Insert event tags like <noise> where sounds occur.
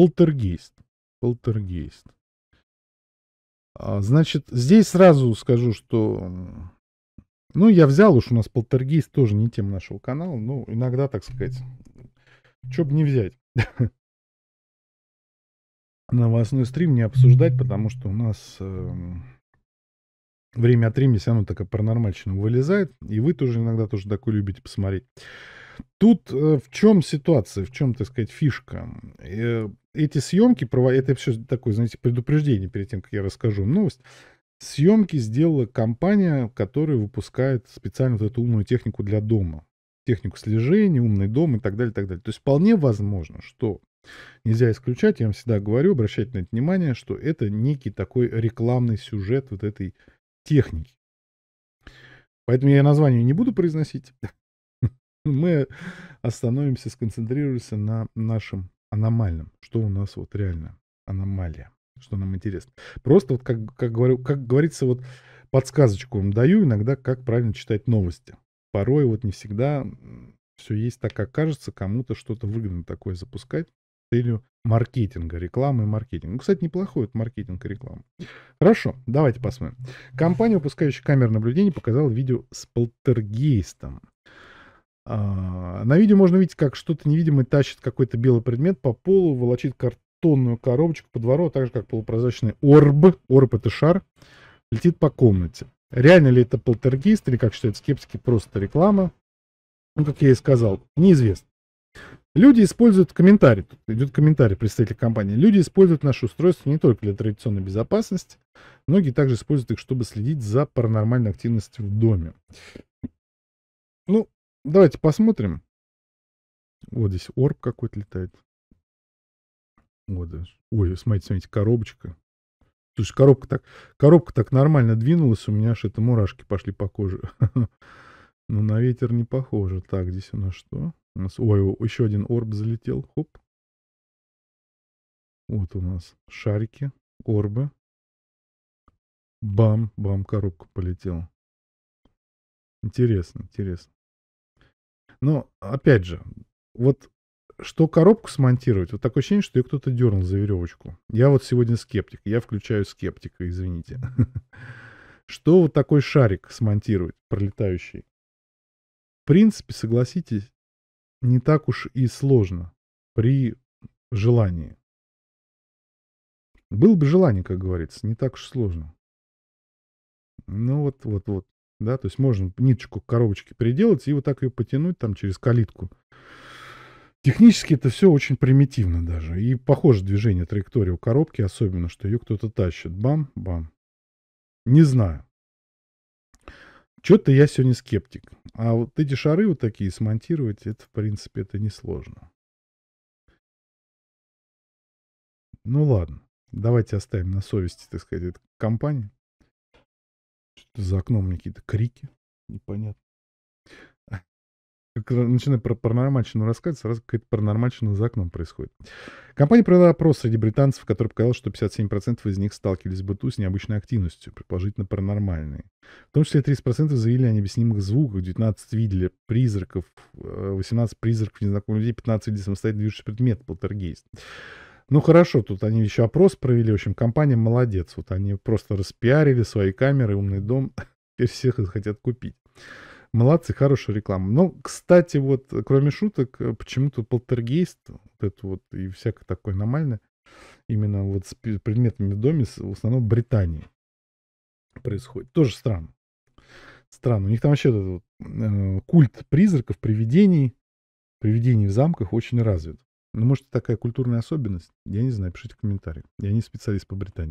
Полтергейст. Полтергейст. А, значит, здесь сразу скажу, что... Ну, я взял уж, у нас полтергейст тоже не тем нашего канала. но иногда, так сказать, что бы не взять. <laughs> Новостной стрим не обсуждать, потому что у нас эм, время от времени все равно такая паранормальщина вылезает. И вы тоже иногда тоже такое любите посмотреть. Тут э, в чем ситуация, в чем, так сказать, фишка? Э, эти съемки, это все такое, знаете, предупреждение перед тем, как я расскажу новость. Съемки сделала компания, которая выпускает специально вот эту умную технику для дома. Технику слежения, умный дом и так далее, и так далее. То есть вполне возможно, что нельзя исключать, я вам всегда говорю, обращайте на это внимание, что это некий такой рекламный сюжет вот этой техники. Поэтому я название не буду произносить мы остановимся, сконцентрируемся на нашем аномальном, что у нас вот реально аномалия, что нам интересно. Просто вот как, как, говорю, как говорится, вот подсказочку вам даю иногда, как правильно читать новости. Порой вот не всегда все есть так, как кажется, кому-то что-то выгодно такое запускать с целью маркетинга, рекламы и маркетинга. Ну, кстати, неплохой это маркетинг и реклама. Хорошо, давайте посмотрим. Компания, выпускающая камеры наблюдения, показала видео с полтергейстом. А, на видео можно видеть, как что-то невидимое тащит какой-то белый предмет по полу, волочит картонную коробочку по двору, а также как полупрозрачный орб, орб это шар, летит по комнате. Реально ли это полтергейст или, как считают скептики, просто реклама? Ну, как я и сказал, неизвестно. Люди используют комментарии, тут идет комментарий представителя компании. Люди используют наше устройство не только для традиционной безопасности, многие также используют их, чтобы следить за паранормальной активностью в доме. Давайте посмотрим. Вот здесь орб какой-то летает. Вот Ой, смотрите, смотрите, коробочка. Слушай, коробка так, коробка так нормально двинулась, у меня аж это мурашки пошли по коже. <laughs> Но ну, на ветер не похоже. Так, здесь у нас что? У нас, ой, еще один орб залетел. Хоп. Вот у нас шарики, орбы. Бам, бам, коробка полетела. Интересно, интересно. Но, опять же, вот что коробку смонтировать, вот такое ощущение, что ее кто-то дернул за веревочку. Я вот сегодня скептик, я включаю скептика, извините. <laughs> Что вот такой шарик смонтировать, пролетающий? В принципе, согласитесь, не так уж и сложно при желании. Было бы желание, как говорится, не так уж сложно. Ну вот, вот, вот да, то есть можно ниточку к коробочке переделать и вот так ее потянуть там через калитку. Технически это все очень примитивно даже. И похоже движение траектории у коробки, особенно, что ее кто-то тащит. Бам-бам. Не знаю. Что-то я сегодня скептик. А вот эти шары вот такие смонтировать, это, в принципе, это несложно. Ну ладно, давайте оставим на совести, так сказать, компанию. За окном мне какие-то крики. Непонятно. начинаю про паранормальщину рассказывать, сразу какая-то паранормальщина за окном происходит. Компания провела опрос среди британцев, который показал, что 57% из них сталкивались в быту с необычной активностью, предположительно паранормальной. В том числе 30% заявили о необъяснимых звуках, 19 видели призраков, 18 э, призраков незнакомых людей, 15 видели самостоятельно движущий предмет, полтергейст. Ну хорошо, тут они еще опрос провели. В общем, компания молодец. Вот они просто распиарили свои камеры, умный дом. <laughs> Теперь всех их хотят купить. Молодцы, хорошая реклама. Но ну, кстати, вот, кроме шуток, э, почему-то полтергейст, вот это вот и всякое такое нормальное именно вот с предметами в доме, в основном в Британии происходит. Тоже странно. Странно. У них там вообще этот, вот, э, культ призраков, привидений, привидений в замках очень развит. Ну, может, такая культурная особенность? Я не знаю, пишите комментарии. Я не специалист по Британии.